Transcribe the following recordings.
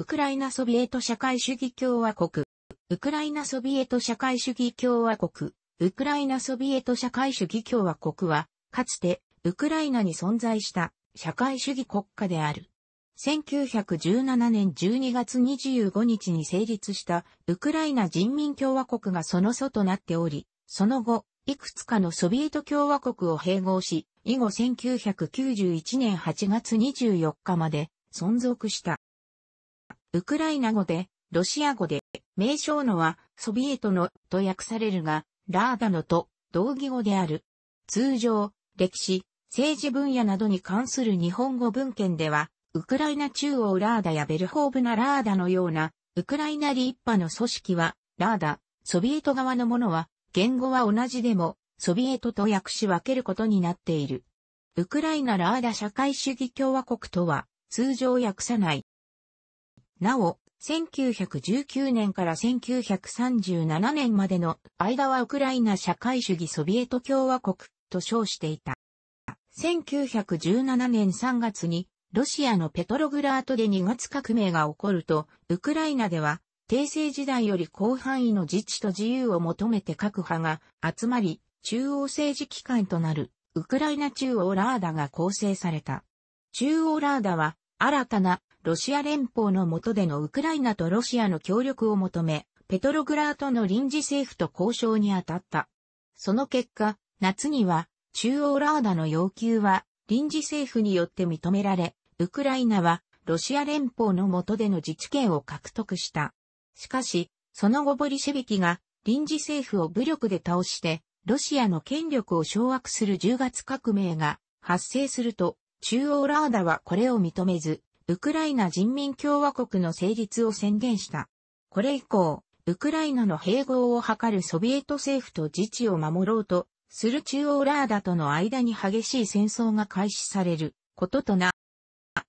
ウクライナソビエト社会主義共和国、ウクライナソビエト社会主義共和国、ウクライナソビエト社会主義共和国は、かつて、ウクライナに存在した社会主義国家である。1917年12月25日に成立したウクライナ人民共和国がその祖となっており、その後、いくつかのソビエト共和国を併合し、以後1991年8月24日まで存続した。ウクライナ語で、ロシア語で、名称のは、ソビエトのと訳されるが、ラーダのと同義語である。通常、歴史、政治分野などに関する日本語文献では、ウクライナ中央ラーダやベルホーブナラーダのような、ウクライナ立派の組織は、ラーダ、ソビエト側のものは、言語は同じでも、ソビエトと訳し分けることになっている。ウクライナラーダ社会主義共和国とは、通常訳さない、なお、1919年から1937年までの間はウクライナ社会主義ソビエト共和国と称していた。1917年3月にロシアのペトログラートで2月革命が起こると、ウクライナでは帝政時代より広範囲の自治と自由を求めて各派が集まり、中央政治機関となるウクライナ中央ラーダが構成された。中央ラーダは新たなロシア連邦の下でのウクライナとロシアの協力を求め、ペトログラートの臨時政府と交渉に当たった。その結果、夏には、中央ラーダの要求は、臨時政府によって認められ、ウクライナは、ロシア連邦の下での自治権を獲得した。しかし、その後ボリシェビキが、臨時政府を武力で倒して、ロシアの権力を掌握する10月革命が発生すると、中央ラーダはこれを認めず、ウクライナ人民共和国の成立を宣言した。これ以降、ウクライナの併合を図るソビエト政府と自治を守ろうとする中央ラーダとの間に激しい戦争が開始されることとな。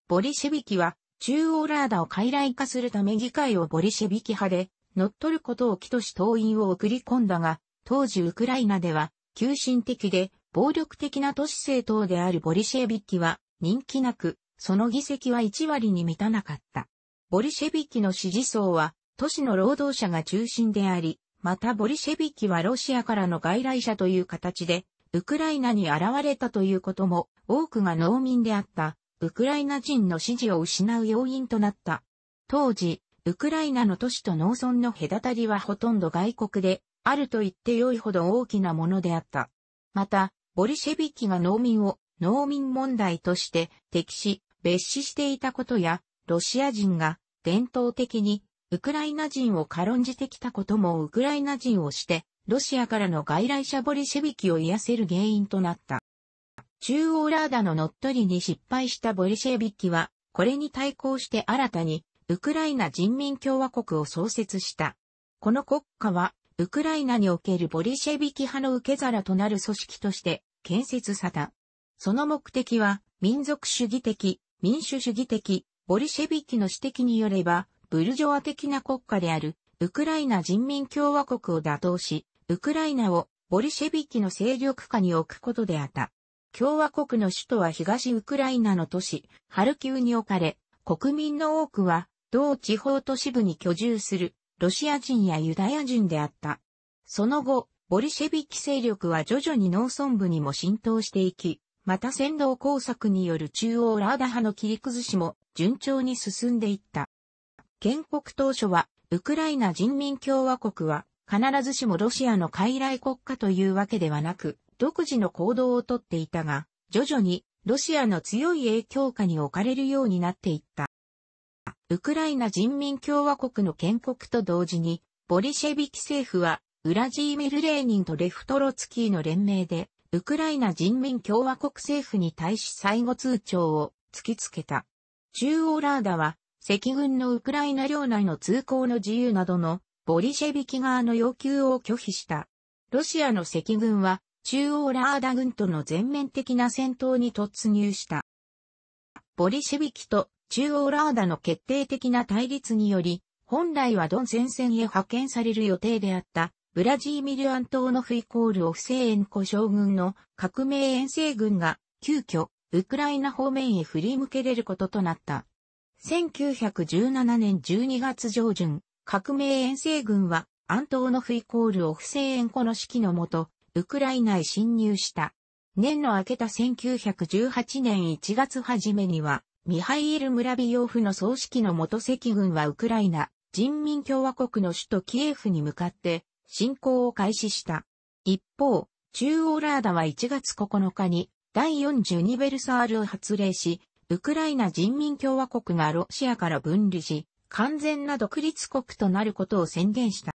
ボリシェビキは中央ラーダを傀儡化するため議会をボリシェビキ派で乗っ取ることを起とし党員を送り込んだが、当時ウクライナでは急進的で暴力的な都市政党であるボリシェビキは人気なくその議席は1割に満たなかった。ボリシェビキの支持層は、都市の労働者が中心であり、またボリシェビキはロシアからの外来者という形で、ウクライナに現れたということも、多くが農民であった、ウクライナ人の支持を失う要因となった。当時、ウクライナの都市と農村の隔たりはほとんど外国で、あると言って良いほど大きなものであった。また、ボリシェビキが農民を農民問題として敵視、別視していたことや、ロシア人が伝統的にウクライナ人を軽んじてきたこともウクライナ人をして、ロシアからの外来者ボリシェビキを癒せる原因となった。中央ラーダの乗っ取りに失敗したボリシェビキは、これに対抗して新たに、ウクライナ人民共和国を創設した。この国家は、ウクライナにおけるボリシェビキ派の受け皿となる組織として建設された。その目的は、民族主義的、民主主義的、ボリシェビキの指摘によれば、ブルジョア的な国家である、ウクライナ人民共和国を打倒し、ウクライナをボリシェビキの勢力下に置くことであった。共和国の首都は東ウクライナの都市、ハルキウに置かれ、国民の多くは、同地方都市部に居住する、ロシア人やユダヤ人であった。その後、ボリシェビキ勢力は徐々に農村部にも浸透していき、また先導工作による中央ラーダ派の切り崩しも順調に進んでいった。建国当初は、ウクライナ人民共和国は必ずしもロシアの傀儡国家というわけではなく、独自の行動をとっていたが、徐々にロシアの強い影響下に置かれるようになっていった。ウクライナ人民共和国の建国と同時に、ボリシェビキ政府は、ウラジーミル・レーニンとレフトロツキーの連名で、ウクライナ人民共和国政府に対し最後通帳を突きつけた。中央ラーダは、赤軍のウクライナ領内の通行の自由などのボリシェビキ側の要求を拒否した。ロシアの赤軍は、中央ラーダ軍との全面的な戦闘に突入した。ボリシェビキと中央ラーダの決定的な対立により、本来はドン戦線へ派遣される予定であったブラジーミル・アントーノフイコールオフセーエンコ将軍の革命遠征軍が急遽ウクライナ方面へ振り向けれることとなった。1917年12月上旬、革命遠征軍はアントーノフイコールオフセーエンコの指揮のもと、ウクライナへ侵入した。年の明けた1918年1月初めには、ミハイエル・ムラビヨフの総指揮の元赤軍はウクライナ人民共和国の首都キエフに向かって侵攻を開始した。一方、中央ラーダは1月9日に第42ベルサールを発令し、ウクライナ人民共和国がロシアから分離し、完全な独立国となることを宣言した。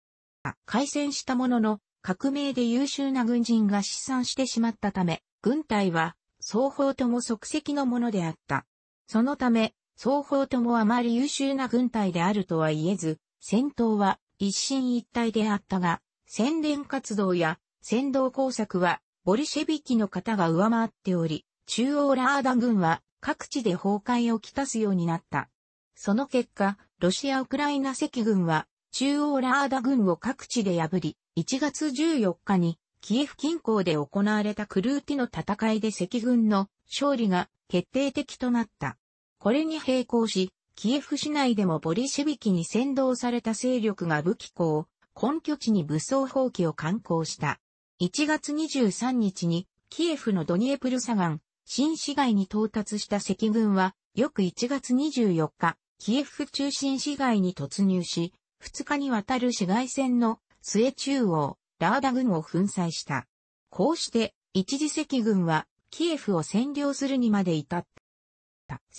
開戦したものの、革命で優秀な軍人が失散してしまったため、軍隊は双方とも即席のものであった。そのため、双方ともあまり優秀な軍隊であるとは言えず、戦闘は一進一退であったが、宣伝活動や先導工作はボリシェビキの方が上回っており、中央ラーダ軍は各地で崩壊をきたすようになった。その結果、ロシア・ウクライナ赤軍は中央ラーダ軍を各地で破り、1月14日にキエフ近郊で行われたクルーティの戦いで赤軍の勝利が決定的となった。これに並行し、キエフ市内でもボリシェビキに先導された勢力が武器庫を根拠地に武装放棄を敢行した。1月23日にキエフのドニエプルサガン、新市街に到達した赤軍は、翌1月24日、キエフ中心市街に突入し、2日にわたる市街戦の末中央、ラーダ軍を粉砕した。こうして、一時赤軍は、キエフを占領するにまで至った。。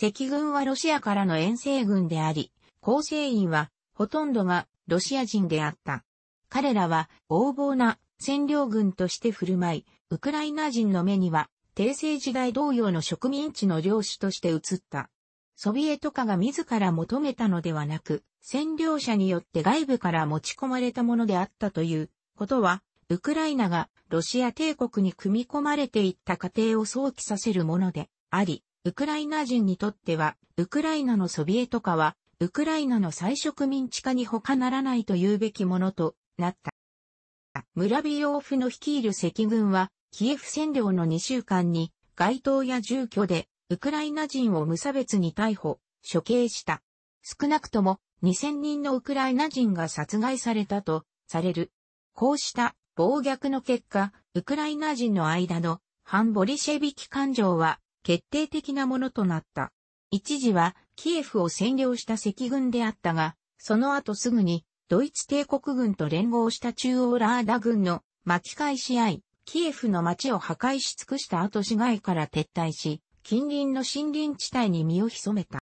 赤軍はロシアからの遠征軍であり、構成員はほとんどがロシア人であった。彼らは横暴な占領軍として振る舞い、ウクライナ人の目には、帝政時代同様の植民地の領主として映った。ソビエト化が自ら求めたのではなく、占領者によって外部から持ち込まれたものであったということは、ウクライナがロシア帝国に組み込まれていった過程を想起させるものであり、ウクライナ人にとっては、ウクライナのソビエト化は、ウクライナの再植民地化に他ならないと言うべきものとなった。ムラビヨーフの率いる赤軍は、キエフ占領の2週間に、街頭や住居で、ウクライナ人を無差別に逮捕、処刑した。少なくとも2000人のウクライナ人が殺害されたとされる。こうした暴虐の結果、ウクライナ人の間の反ボリシェビキ感情は決定的なものとなった。一時はキエフを占領した赤軍であったが、その後すぐにドイツ帝国軍と連合した中央ラーダ軍の巻き返し合い、キエフの街を破壊し尽くした後市街から撤退し、近隣の森林地帯に身を潜めた。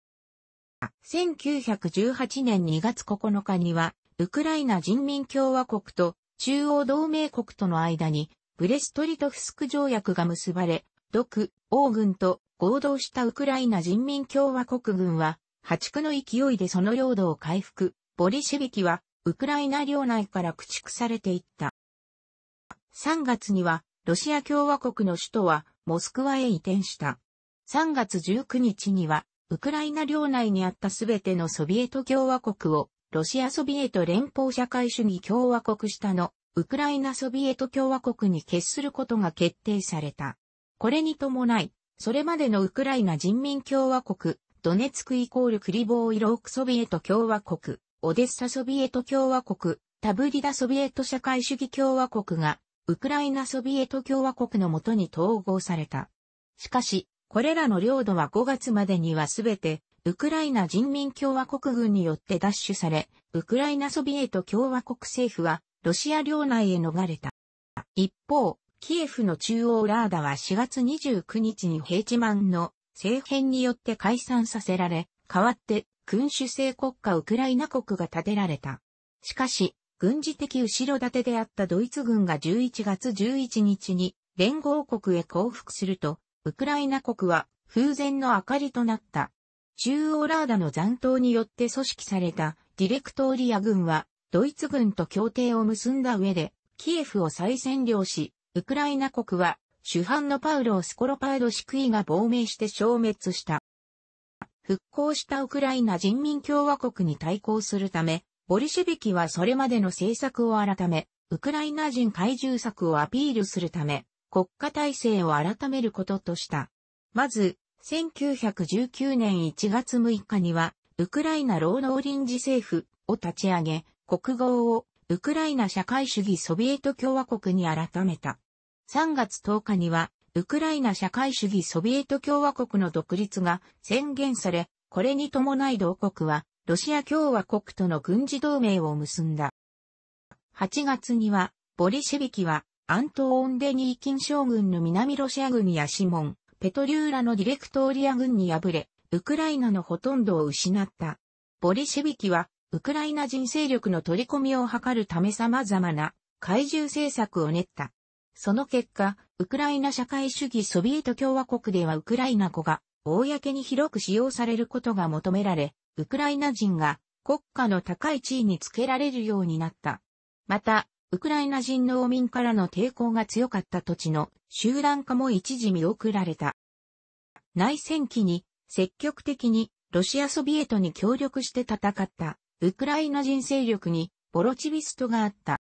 1918年2月9日には、ウクライナ人民共和国と中央同盟国との間に、ブレストリトフスク条約が結ばれ、独、王軍と合同したウクライナ人民共和国軍は、破竹の勢いでその領土を回復、ボリシェビキは、ウクライナ領内から駆逐されていった。3月には、ロシア共和国の首都は、モスクワへ移転した。3月19日には、ウクライナ領内にあったすべてのソビエト共和国を、ロシアソビエト連邦社会主義共和国下の、ウクライナソビエト共和国に決することが決定された。これに伴い、それまでのウクライナ人民共和国、ドネツクイコールクリボーイロークソビエト共和国、オデッサソビエト共和国、タブリダソビエト社会主義共和国が、ウクライナソビエト共和国のもとに統合された。しかし、これらの領土は5月までにはすべて、ウクライナ人民共和国軍によって奪取され、ウクライナソビエト共和国政府は、ロシア領内へ逃れた。一方、キエフの中央ラーダは4月29日にヘイチマンの政変によって解散させられ、代わって君主制国家ウクライナ国が建てられた。しかし、軍事的後ろ盾であったドイツ軍が11月11日に連合国へ降伏すると、ウクライナ国は風前の明かりとなった。中央ラーダの残党によって組織されたディレクトーリア軍は、ドイツ軍と協定を結んだ上で、キエフを再占領し、ウクライナ国は主犯のパウロ・スコロパード・シクイが亡命して消滅した。復興したウクライナ人民共和国に対抗するため、ボリシェビキはそれまでの政策を改め、ウクライナ人怪獣策をアピールするため、国家体制を改めることとした。まず、1919年1月6日には、ウクライナ労働臨時政府を立ち上げ、国号をウクライナ社会主義ソビエト共和国に改めた。3月10日には、ウクライナ社会主義ソビエト共和国の独立が宣言され、これに伴い同国は、ロシア共和国との軍事同盟を結んだ。8月には、ボリシェビキは、アントーン・デニー金将軍の南ロシア軍やシモン、ペトリューラのディレクトーリア軍に敗れ、ウクライナのほとんどを失った。ボリシェビキは、ウクライナ人勢力の取り込みを図るため様々な怪獣政策を練った。その結果、ウクライナ社会主義ソビエト共和国ではウクライナ語が公に広く使用されることが求められ、ウクライナ人が国家の高い地位につけられるようになった。また、ウクライナ人農民からの抵抗が強かった土地の集団化も一時見送られた。内戦期に積極的にロシアソビエトに協力して戦ったウクライナ人勢力にボロチビストがあった。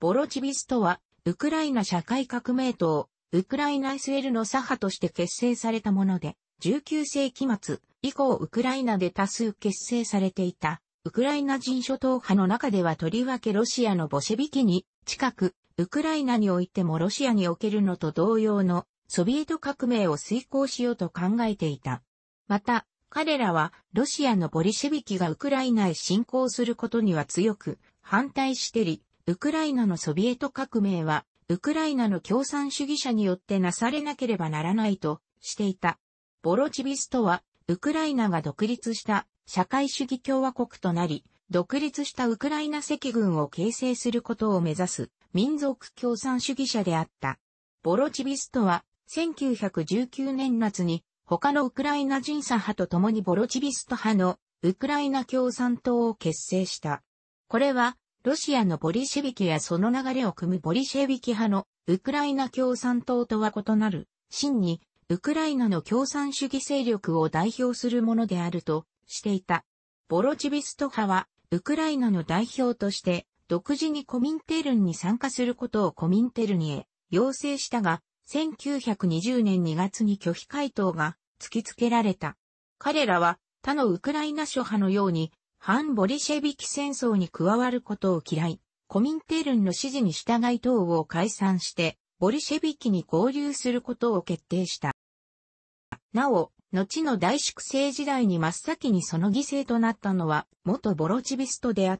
ボロチビストはウクライナ社会革命党、ウクライナ SL の左派として結成されたもので、19世紀末以降ウクライナで多数結成されていた、ウクライナ人諸党派の中ではとりわけロシアのボシェビキに近く、ウクライナにおいてもロシアにおけるのと同様のソビエト革命を遂行しようと考えていた。また、彼らはロシアのボリシェビキがウクライナへ侵攻することには強く反対してり、ウクライナのソビエト革命は、ウクライナの共産主義者によってなされなければならないとしていた。ボロチビストは、ウクライナが独立した社会主義共和国となり、独立したウクライナ赤軍を形成することを目指す民族共産主義者であった。ボロチビストは、1919年夏に他のウクライナ人差派と共にボロチビスト派のウクライナ共産党を結成した。これはロシアのボリシェビキやその流れを組むボリシェビキ派のウクライナ共産党とは異なる、真にウクライナの共産主義勢力を代表するものであるとしていた。ボロチビスト派はウクライナの代表として独自にコミンテルンに参加することをコミンテルニへ要請したが、1920年2月に拒否回答が突きつけられた。彼らは他のウクライナ諸派のように反ボリシェビキ戦争に加わることを嫌い、コミンテルンの指示に従い党を解散して、ボリシェビキに合流することを決定した。なお、後の大粛清時代に真っ先にその犠牲となったのは、元ボロチビストであっ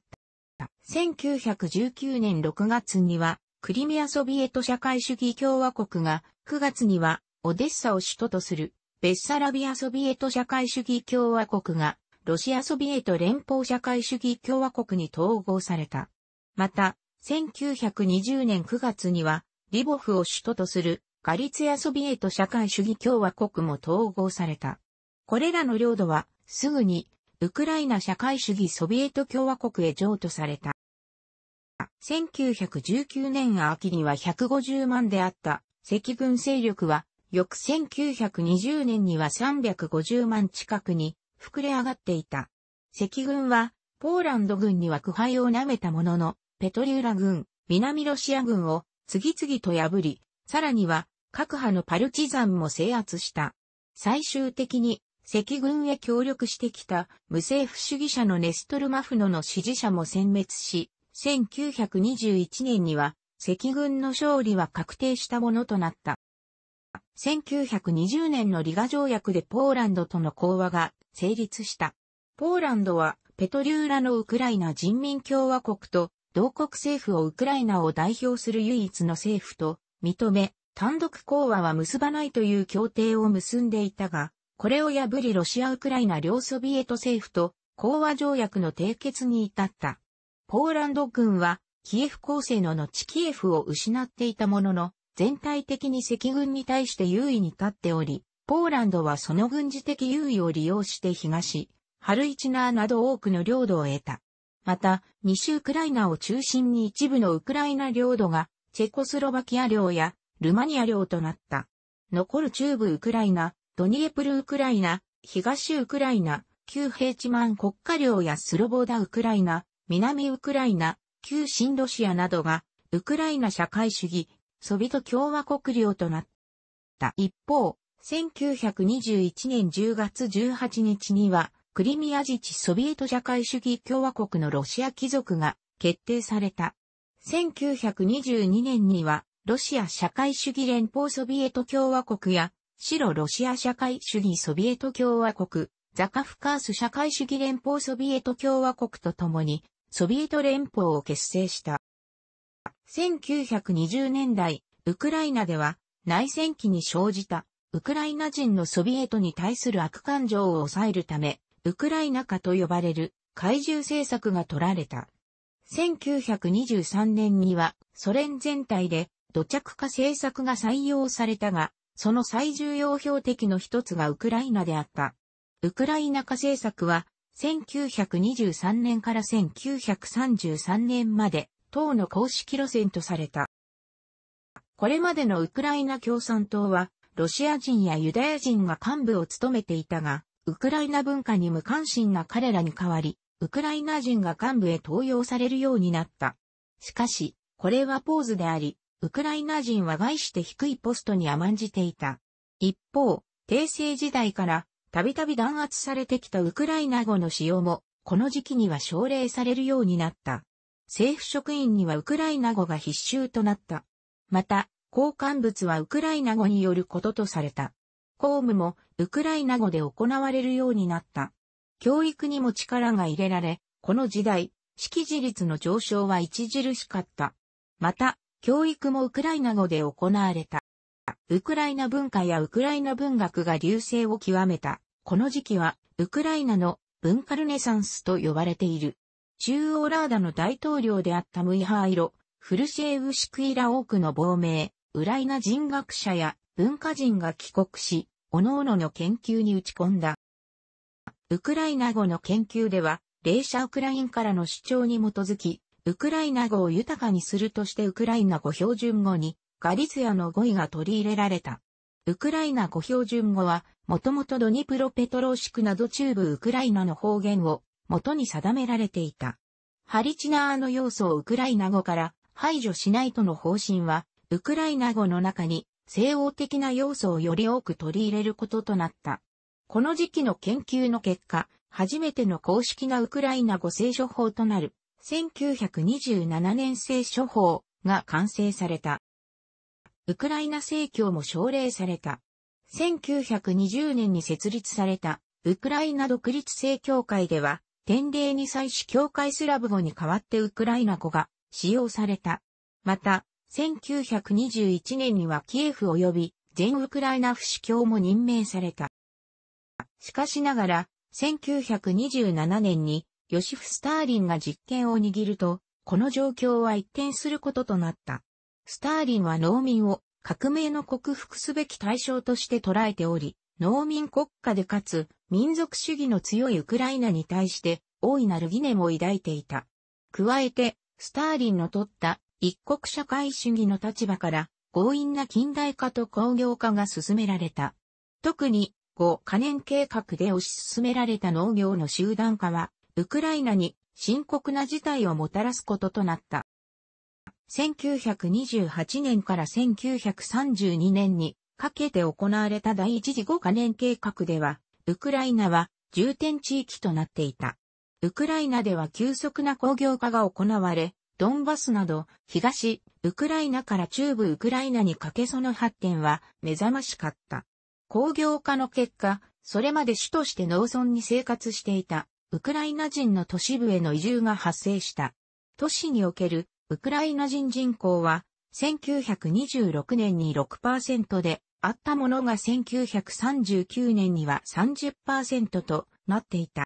た。1919年6月には、クリミアソビエト社会主義共和国が、9月には、オデッサを首都とする、ベッサラビアソビエト社会主義共和国が、ロシアソビエト連邦社会主義共和国に統合された。また、1920年9月には、リボフを首都とするガリツヤソビエト社会主義共和国も統合された。これらの領土は、すぐに、ウクライナ社会主義ソビエト共和国へ譲渡された。1919年秋には150万であった赤軍勢力は、翌1920年には350万近くに膨れ上がっていた。赤軍は、ポーランド軍には苦杯を舐めたものの、ペトリューラ軍、南ロシア軍を次々と破り、さらには各派のパルチザンも制圧した。最終的に赤軍へ協力してきた無政府主義者のネストル・マフノの支持者も殲滅し、1921年には赤軍の勝利は確定したものとなった。1920年のリガ条約でポーランドとの講和が成立した。ポーランドはペトリューラのウクライナ人民共和国と同国政府をウクライナを代表する唯一の政府と認め、単独講和は結ばないという協定を結んでいたが、これを破りロシア・ウクライナ両ソビエト政府と講和条約の締結に至った。ポーランド軍はキエフ構成の後キエフを失っていたものの、全体的に赤軍に対して優位に立っており、ポーランドはその軍事的優位を利用して東、ハルイチナーなど多くの領土を得た。また、西ウクライナを中心に一部のウクライナ領土が、チェコスロバキア領やルマニア領となった。残る中部ウクライナ、ドニエプルウクライナ、東ウクライナ、旧ヘーチマン国家領やスロボダウクライナ、南ウクライナ、旧新ロシアなどが、ウクライナ社会主義、ソビト共和国領となった。一方、1921年10月18日には、クリミア自治ソビエト社会主義共和国のロシア貴族が決定された。1922年には、ロシア社会主義連邦ソビエト共和国や、白ロシア社会主義ソビエト共和国、ザカフカース社会主義連邦ソビエト共和国と共に、ソビエト連邦を結成した。1920年代、ウクライナでは内戦期に生じたウクライナ人のソビエトに対する悪感情を抑えるため、ウクライナ化と呼ばれる怪獣政策が取られた。1923年にはソ連全体で土着化政策が採用されたが、その最重要標的の一つがウクライナであった。ウクライナ化政策は、1923年から1933年まで、党の公式路線とされた。これまでのウクライナ共産党は、ロシア人やユダヤ人が幹部を務めていたが、ウクライナ文化に無関心な彼らに代わり、ウクライナ人が幹部へ登用されるようになった。しかし、これはポーズであり、ウクライナ人は外して低いポストに甘んじていた。一方、帝政時代からたびたび弾圧されてきたウクライナ語の使用も、この時期には奨励されるようになった。政府職員にはウクライナ語が必修となった。また、交換物はウクライナ語によることとされた。公務もウクライナ語で行われるようになった。教育にも力が入れられ、この時代、識字率の上昇は著しかった。また、教育もウクライナ語で行われた。ウクライナ文化やウクライナ文学が流星を極めた。この時期は、ウクライナの文化ルネサンスと呼ばれている。中央ラーダの大統領であったムイハーイロ、フルシェーウシクイラ多くの亡命、ウライナ人学者や文化人が帰国し、各々の研究に打ち込んだ。ウクライナ語の研究では、霊社ウクラインからの主張に基づき、ウクライナ語を豊かにするとしてウクライナ語標準語にガリツヤの語彙が取り入れられた。ウクライナ語標準語は、もともとドニプロペトローシクなど中部ウクライナの方言を元に定められていた。ハリチナーの要素をウクライナ語から排除しないとの方針は、ウクライナ語の中に西欧的な要素をより多く取り入れることとなった。この時期の研究の結果、初めての公式なウクライナ語聖書法となる1927年聖書法が完成された。ウクライナ正教も奨励された。1920年に設立されたウクライナ独立正教会では、典礼に際し教会スラブ語に代わってウクライナ語が使用された。また、1921年にはキエフ及び全ウクライナ不死教も任命された。しかしながら、1927年にヨシフ・スターリンが実権を握ると、この状況は一転することとなった。スターリンは農民を革命の克服すべき対象として捉えており、農民国家でかつ民族主義の強いウクライナに対して大いなる疑念を抱いていた。加えて、スターリンの取った一国社会主義の立場から強引な近代化と工業化が進められた。特に、5可燃計画で推し進められた農業の集団化は、ウクライナに深刻な事態をもたらすこととなった。1928年から1932年にかけて行われた第一次5カ年計画では、ウクライナは重点地域となっていた。ウクライナでは急速な工業化が行われ、ドンバスなど、東、ウクライナから中部ウクライナにかけその発展は目覚ましかった。工業化の結果、それまで主として農村に生活していた、ウクライナ人の都市部への移住が発生した。都市におけるウクライナ人人口は、1926年に6%で、あったものが1939年には30%となっていた。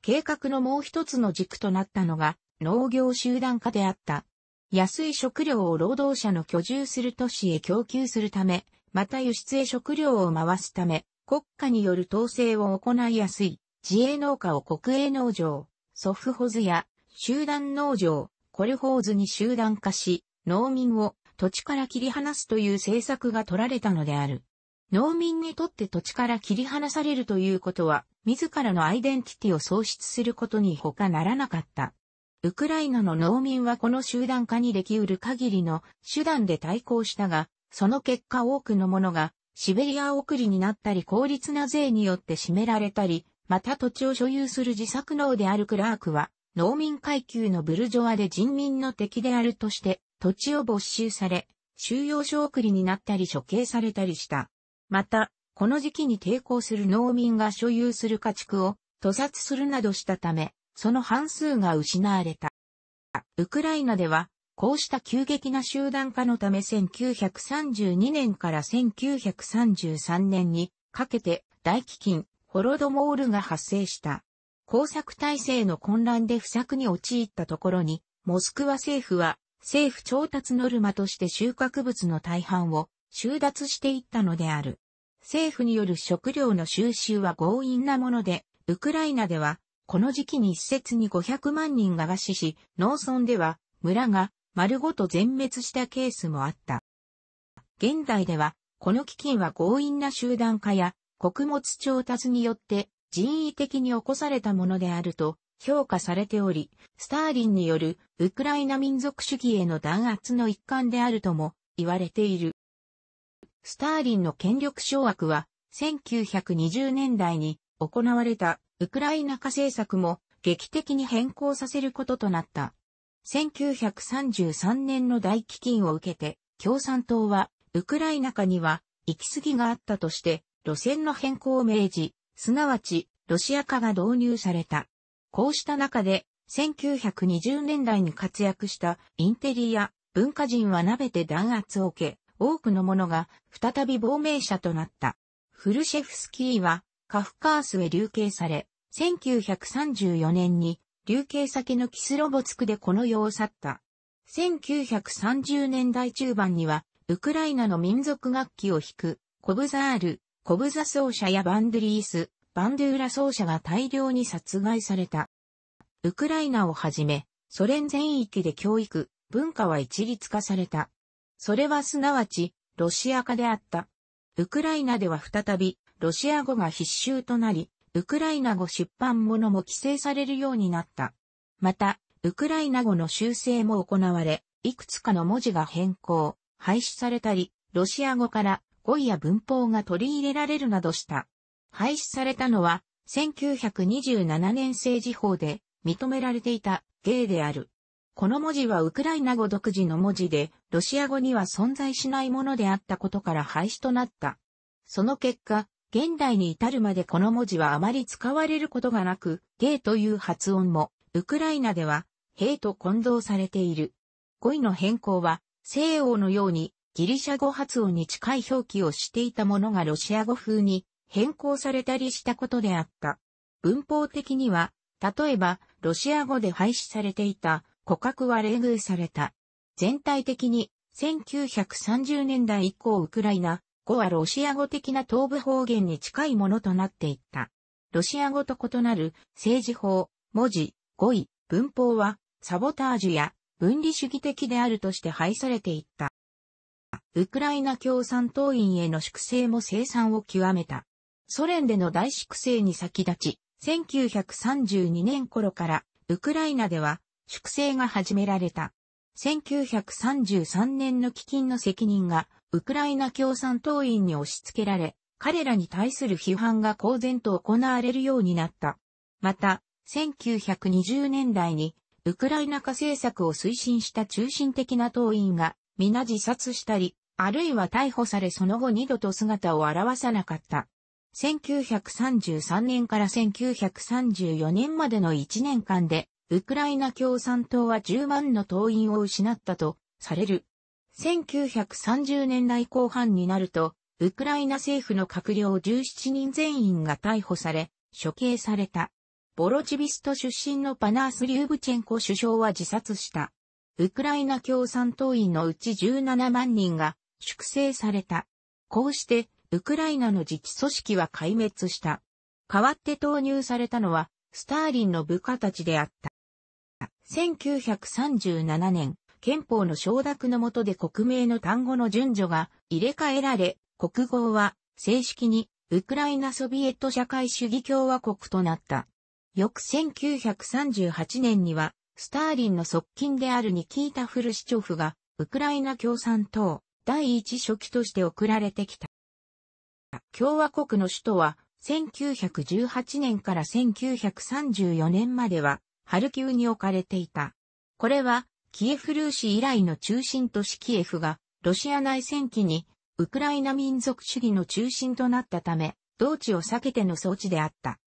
計画のもう一つの軸となったのが、農業集団化であった。安い食料を労働者の居住する都市へ供給するため、また輸出へ食料を回すため、国家による統制を行いやすい、自営農家を国営農場、ソフホズや集団農場、コルホーズに集団化し、農民を土地から切り離すという政策が取られたのである。農民にとって土地から切り離されるということは、自らのアイデンティティを喪失することに他ならなかった。ウクライナの農民はこの集団化にできうる限りの手段で対抗したが、その結果多くの者がシベリア送りになったり効率な税によって占められたり、また土地を所有する自作農であるクラークは、農民階級のブルジョアで人民の敵であるとして、土地を没収され、収容所送りになったり処刑されたりした。また、この時期に抵抗する農民が所有する家畜を屠殺するなどしたため、その半数が失われた。ウクライナでは、こうした急激な集団化のため1932年から1933年にかけて大飢饉、ホロドモールが発生した。工作体制の混乱で不作に陥ったところに、モスクワ政府は政府調達ノルマとして収穫物の大半を収奪していったのである。政府による食料の収集は強引なもので、ウクライナではこの時期に施設に500万人が餓死し、農村では村が丸ごと全滅したケースもあった。現代では、この基金は強引な集団化や穀物調達によって人為的に起こされたものであると評価されており、スターリンによるウクライナ民族主義への弾圧の一環であるとも言われている。スターリンの権力掌握は1920年代に行われたウクライナ化政策も劇的に変更させることとなった。1933年の大飢饉を受けて、共産党は、ウクライナ化には、行き過ぎがあったとして、路線の変更を命じ、すなわち、ロシア化が導入された。こうした中で、1920年代に活躍したインテリア、文化人は鍋で弾圧を受け、多くの者が再び亡命者となった。フルシェフスキーはカフカースへ流刑され、1934年に、流刑先のキスロボツクでこの世を去った。1930年代中盤には、ウクライナの民族楽器を弾く、コブザール、コブザ奏者やバンドリース、バンドゥーラ奏者が大量に殺害された。ウクライナをはじめ、ソ連全域で教育、文化は一律化された。それはすなわち、ロシア化であった。ウクライナでは再び、ロシア語が必修となり、ウクライナ語出版物も規制されるようになった。また、ウクライナ語の修正も行われ、いくつかの文字が変更、廃止されたり、ロシア語から語彙や文法が取り入れられるなどした。廃止されたのは、1927年政治法で認められていた芸である。この文字はウクライナ語独自の文字で、ロシア語には存在しないものであったことから廃止となった。その結果、現代に至るまでこの文字はあまり使われることがなく、ゲーという発音も、ウクライナでは、兵と混同されている。語彙の変更は、西欧のように、ギリシャ語発音に近い表記をしていたものがロシア語風に変更されたりしたことであった。文法的には、例えば、ロシア語で廃止されていた、古格は冷遇された。全体的に、1930年代以降ウクライナ、語はロシア語的な東部方言に近いものとなっていった。ロシア語と異なる政治法、文字、語彙、文法はサボタージュや分離主義的であるとして廃されていった。ウクライナ共産党員への粛清も生産を極めた。ソ連での大粛清に先立ち、1932年頃からウクライナでは粛清が始められた。1933年の基金の責任がウクライナ共産党員に押し付けられ、彼らに対する批判が公然と行われるようになった。また、1920年代に、ウクライナ化政策を推進した中心的な党員が、皆自殺したり、あるいは逮捕されその後二度と姿を現さなかった。1933年から1934年までの1年間で、ウクライナ共産党は10万の党員を失ったとされる。1930年代後半になると、ウクライナ政府の閣僚17人全員が逮捕され、処刑された。ボロチビスト出身のパナース・リューブチェンコ首相は自殺した。ウクライナ共産党員のうち17万人が粛清された。こうして、ウクライナの自治組織は壊滅した。代わって投入されたのは、スターリンの部下たちであった。1937年、憲法の承諾の下で国名の単語の順序が入れ替えられ、国号は正式にウクライナソビエト社会主義共和国となった。翌1938年には、スターリンの側近であるニキータ・フルシチョフが、ウクライナ共産党第一書記として送られてきた。共和国の首都は、1918年から1934年までは、ハルキウに置かれていた。これは、キエフ・ルーシ以来の中心都市キエフが、ロシア内戦期に、ウクライナ民族主義の中心となったため、同地を避けての措置であった。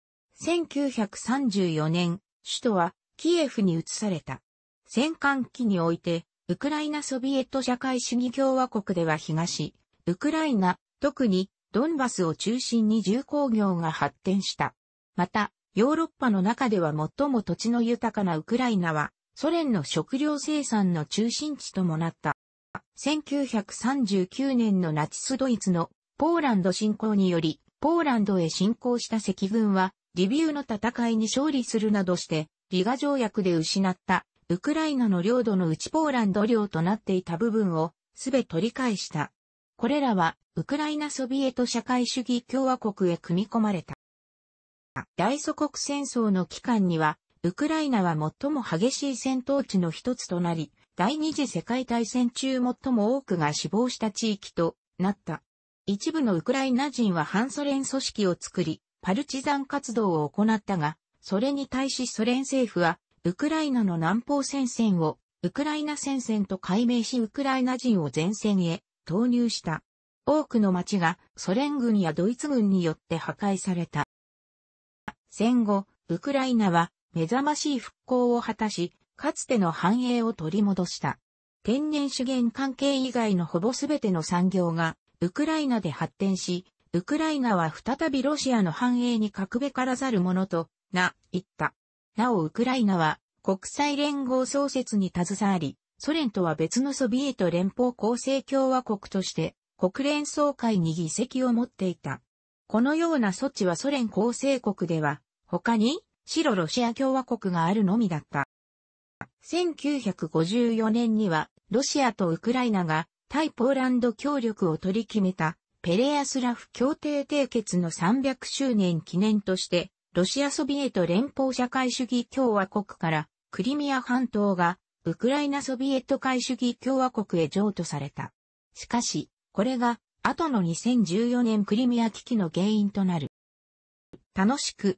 1934年、首都はキエフに移された。戦艦期において、ウクライナソビエト社会主義共和国では東、ウクライナ、特にドンバスを中心に重工業が発展した。また、ヨーロッパの中では最も土地の豊かなウクライナは、ソ連の食料生産の中心地ともなった。1939年のナチスドイツのポーランド侵攻により、ポーランドへ侵攻した赤軍は、リビューの戦いに勝利するなどして、リガ条約で失った、ウクライナの領土の内ポーランド領となっていた部分を、すべ取り返した。これらは、ウクライナソビエト社会主義共和国へ組み込まれた。大祖国戦争の期間には、ウクライナは最も激しい戦闘地の一つとなり、第二次世界大戦中最も多くが死亡した地域となった。一部のウクライナ人は反ソ連組織を作り、パルチザン活動を行ったが、それに対しソ連政府は、ウクライナの南方戦線を、ウクライナ戦線と改名しウクライナ人を前線へ投入した。多くの町がソ連軍やドイツ軍によって破壊された。戦後、ウクライナは目覚ましい復興を果たし、かつての繁栄を取り戻した。天然資源関係以外のほぼすべての産業が、ウクライナで発展し、ウクライナは再びロシアの繁栄に格べからざるものとな、言った。なおウクライナは国際連合創設に携わり、ソ連とは別のソビエト連邦構成共和国として国連総会に議席を持っていた。このような措置はソ連構成国では他に白ロシア共和国があるのみだった。1954年には、ロシアとウクライナが対ポーランド協力を取り決めたペレアスラフ協定締結の300周年記念として、ロシアソビエト連邦社会主義共和国からクリミア半島がウクライナソビエト会主義共和国へ譲渡された。しかし、これが後の2014年クリミア危機の原因となる。楽しく